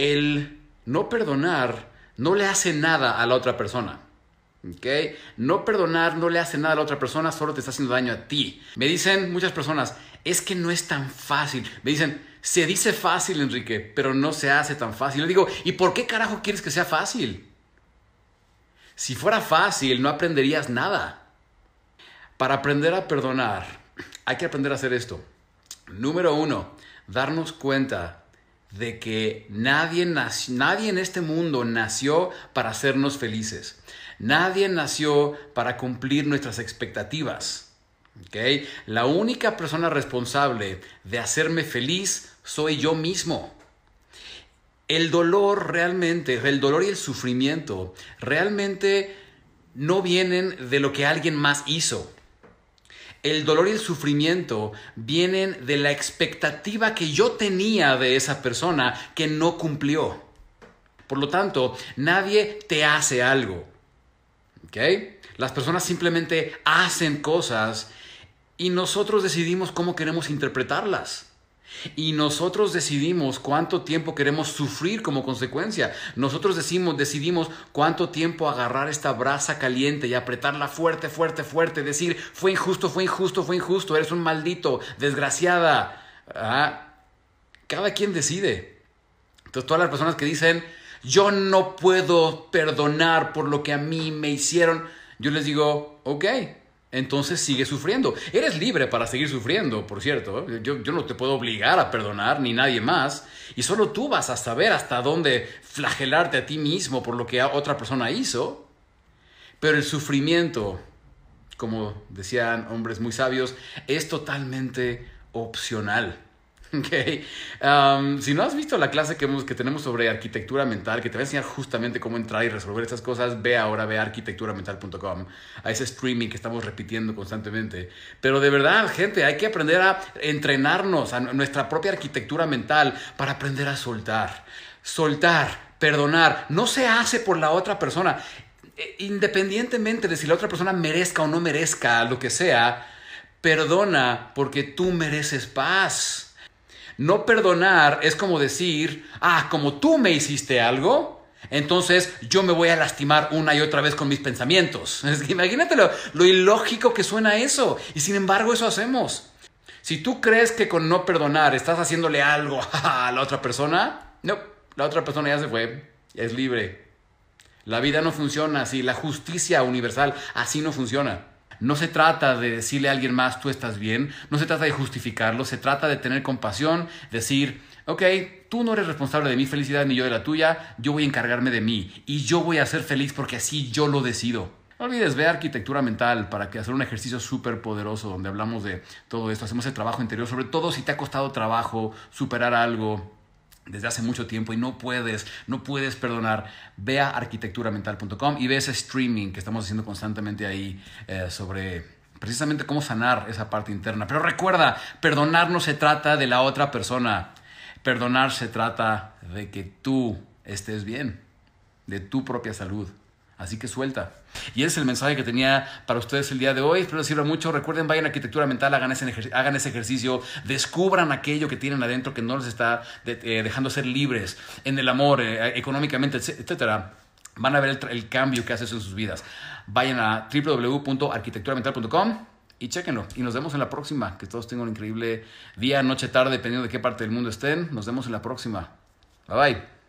el no perdonar no le hace nada a la otra persona. ¿okay? No perdonar no le hace nada a la otra persona, solo te está haciendo daño a ti. Me dicen muchas personas, es que no es tan fácil. Me dicen, se dice fácil, Enrique, pero no se hace tan fácil. le digo, ¿y por qué carajo quieres que sea fácil? Si fuera fácil, no aprenderías nada. Para aprender a perdonar, hay que aprender a hacer esto. Número uno, darnos cuenta de que nadie, nadie en este mundo nació para hacernos felices. Nadie nació para cumplir nuestras expectativas. La única persona responsable de hacerme feliz soy yo mismo. El dolor realmente, el dolor y el sufrimiento realmente no vienen de lo que alguien más hizo. El dolor y el sufrimiento vienen de la expectativa que yo tenía de esa persona que no cumplió. Por lo tanto, nadie te hace algo. Las personas simplemente hacen cosas y nosotros decidimos cómo queremos interpretarlas. Y nosotros decidimos cuánto tiempo queremos sufrir como consecuencia. Nosotros decimos, decidimos cuánto tiempo agarrar esta brasa caliente y apretarla fuerte, fuerte, fuerte. Decir, fue injusto, fue injusto, fue injusto. Eres un maldito, desgraciada. Ah, cada quien decide. Entonces todas las personas que dicen, yo no puedo perdonar por lo que a mí me hicieron, yo les digo, ok, entonces sigue sufriendo. Eres libre para seguir sufriendo, por cierto. Yo, no te puedo obligar a perdonar, ni nadie más. Y solo tú vas a saber hasta dónde flagelarte a ti mismo por lo que otra persona hizo. Pero el sufrimiento, como decían hombres muy sabios, es totalmente opcional. Okay. si no has visto la clase que, que tenemos sobre arquitectura mental, que te va a enseñar justamente cómo entrar y resolver esas cosas, ve ahora, ve arquitecturamental.com, a ese streaming que estamos repitiendo constantemente. Pero de verdad, gente, hay que aprender a entrenarnos a nuestra propia arquitectura mental para aprender a soltar. Soltar, perdonar, no se hace por la otra persona. E, independientemente de si la otra persona merezca o no merezca lo que sea, perdona porque tú mereces paz no perdonar es como decir, ah, como tú me hiciste algo, entonces yo me voy a lastimar una y otra vez con mis pensamientos. Es imagínate lo, ilógico que suena eso. Y sin embargo eso hacemos. Si tú crees que con no perdonar estás haciéndole algo a la otra persona, no, la otra persona ya se fue, es libre. La vida no funciona así, la justicia universal así no funciona. No se trata de decirle a alguien más, tú estás bien, no se trata de justificarlo, se trata de tener compasión, decir, ok, tú no eres responsable de mi felicidad ni yo de la tuya, yo voy a encargarme de mí y yo voy a ser feliz porque así yo lo decido. No olvides, ver arquitectura mental para que hacer un ejercicio súper poderoso donde hablamos de todo esto, hacemos el trabajo interior, sobre todo si te ha costado trabajo superar algo, desde hace mucho tiempo y no puedes, no puedes perdonar, ve a arquitecturamental.com y ve ese streaming que estamos haciendo constantemente ahí eh, sobre precisamente cómo sanar esa parte interna. Pero recuerda, perdonar no se trata de la otra persona, perdonar se trata de que tú estés bien, de tu propia salud. Así que suelta. Y ese es el mensaje que tenía para ustedes el día de hoy. Espero les sirva mucho. Recuerden, vayan a arquitectura mental, hagan ese, ejercicio, descubran aquello que tienen adentro que no les está eh, dejando ser libres en el amor, eh, eh, económicamente, etcétera. Van a ver el, cambio que hace eso en sus vidas. Vayan a www.arquitecturamental.com y chequenlo. Y nos vemos en la próxima. Que todos tengan un increíble día, noche, tarde, dependiendo de qué parte del mundo estén. Nos vemos en la próxima. Bye bye.